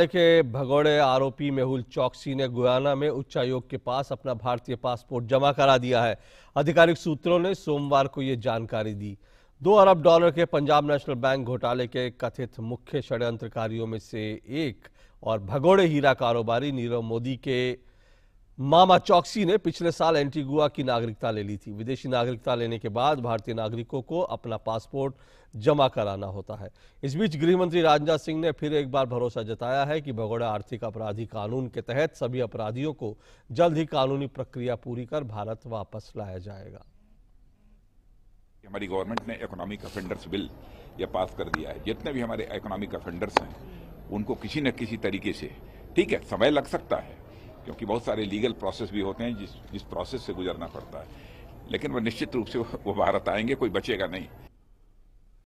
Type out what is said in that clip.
आंकड़े के भगोड़े आरोपी मेहुल चौकसी ने गुयाना में उच्चायोग के पास अपना भारतीय पासपोर्ट जमा करा दिया है आधिकारिक सूत्रों ने सोमवार को यह जानकारी दी दो अरब डॉलर के पंजाब नेशनल बैंक घोटाले के कथित मुख्य षड्यंत्रकारियों में से एक और भगोड़े हीरा कारोबारी नीरव मोदी के मामा चौकसी ने पिछले साल एंटीगुआ की नागरिकता ले ली थी विदेशी नागरिकता लेने के बाद भारतीय नागरिकों को अपना पासपोर्ट जमा कराना होता है इस बीच गृह मंत्री राजनाथ सिंह ने फिर एक बार भरोसा जताया है कि भगोड़ा आर्थिक अपराधी कानून के तहत सभी अपराधियों को जल्द ही कानूनी प्रक्रिया पूरी कर भारत वापस लाया जाएगा हमारी गवर्नमेंट ने इकोनॉमिक अफेंडर्स बिल ये पास कर दिया है जितने भी हमारे इकोनॉमिक अफेंडर्स हैं उनको किसी न किसी तरीके से ठीक है समय लग सकता है क्योंकि बहुत सारे लीगल प्रोसेस भी होते हैं जिस जिस प्रोसेस से गुजरना पड़ता है लेकिन वह निश्चित रूप से वो भारत आएंगे कोई बचेगा नहीं